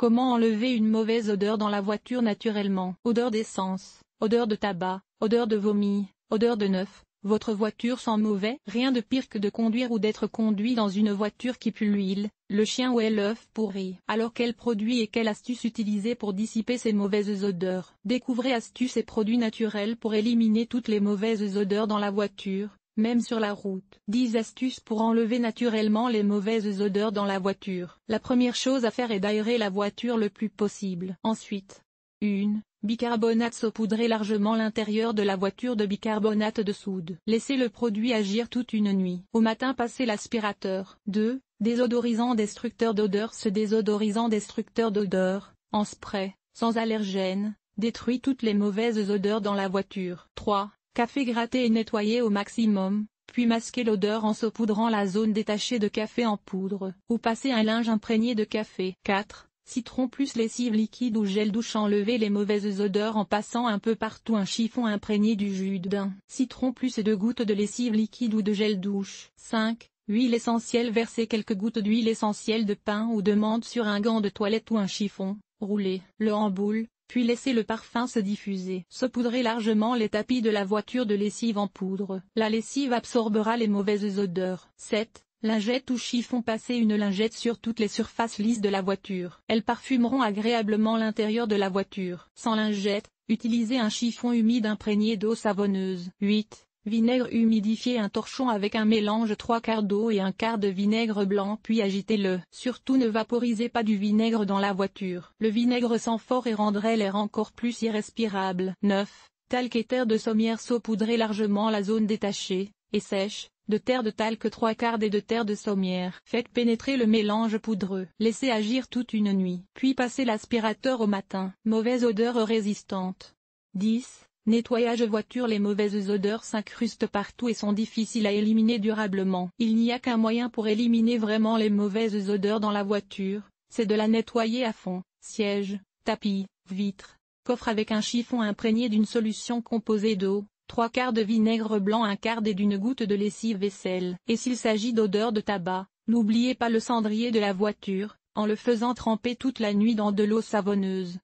Comment enlever une mauvaise odeur dans la voiture naturellement Odeur d'essence, odeur de tabac, odeur de vomi, odeur de neuf. Votre voiture sent mauvais Rien de pire que de conduire ou d'être conduit dans une voiture qui pue l'huile, le chien ou l'œuf pourri. Alors quels produits et quelle astuces utiliser pour dissiper ces mauvaises odeurs Découvrez astuces et produits naturels pour éliminer toutes les mauvaises odeurs dans la voiture même sur la route. 10 astuces pour enlever naturellement les mauvaises odeurs dans la voiture. La première chose à faire est d'aérer la voiture le plus possible. Ensuite, 1. Bicarbonate saupoudrer largement l'intérieur de la voiture de bicarbonate de soude. Laissez le produit agir toute une nuit. Au matin passez l'aspirateur. 2. Désodorisant destructeur d'odeur Ce désodorisant destructeur d'odeur, en spray, sans allergène, détruit toutes les mauvaises odeurs dans la voiture. 3. Café gratté et nettoyé au maximum, puis masquer l'odeur en saupoudrant la zone détachée de café en poudre, ou passer un linge imprégné de café. 4. Citron plus lessive liquide ou gel douche enlever les mauvaises odeurs en passant un peu partout un chiffon imprégné du jus d'un citron plus deux gouttes de lessive liquide ou de gel douche. 5. Huile essentielle verser quelques gouttes d'huile essentielle de pain ou de menthe sur un gant de toilette ou un chiffon, rouler le en boule, puis laissez le parfum se diffuser. Saupoudrez largement les tapis de la voiture de lessive en poudre. La lessive absorbera les mauvaises odeurs. 7. Lingette ou chiffon Passez une lingette sur toutes les surfaces lisses de la voiture. Elles parfumeront agréablement l'intérieur de la voiture. Sans lingette, utilisez un chiffon humide imprégné d'eau savonneuse. 8. Vinaigre humidifié un torchon avec un mélange 3 quarts d'eau et un quart de vinaigre blanc puis agitez-le. Surtout ne vaporisez pas du vinaigre dans la voiture. Le vinaigre sent fort et rendrait l'air encore plus irrespirable. 9. Talc et terre de sommière saupoudrez largement la zone détachée, et sèche, de terre de talc 3 quarts et de terre de sommière. Faites pénétrer le mélange poudreux. Laissez agir toute une nuit. Puis passez l'aspirateur au matin. Mauvaise odeur résistante. 10. Nettoyage voiture Les mauvaises odeurs s'incrustent partout et sont difficiles à éliminer durablement. Il n'y a qu'un moyen pour éliminer vraiment les mauvaises odeurs dans la voiture, c'est de la nettoyer à fond, siège, tapis, vitres, coffre avec un chiffon imprégné d'une solution composée d'eau, trois quarts de vinaigre blanc un quart et d'une goutte de lessive vaisselle. Et s'il s'agit d'odeur de tabac, n'oubliez pas le cendrier de la voiture, en le faisant tremper toute la nuit dans de l'eau savonneuse.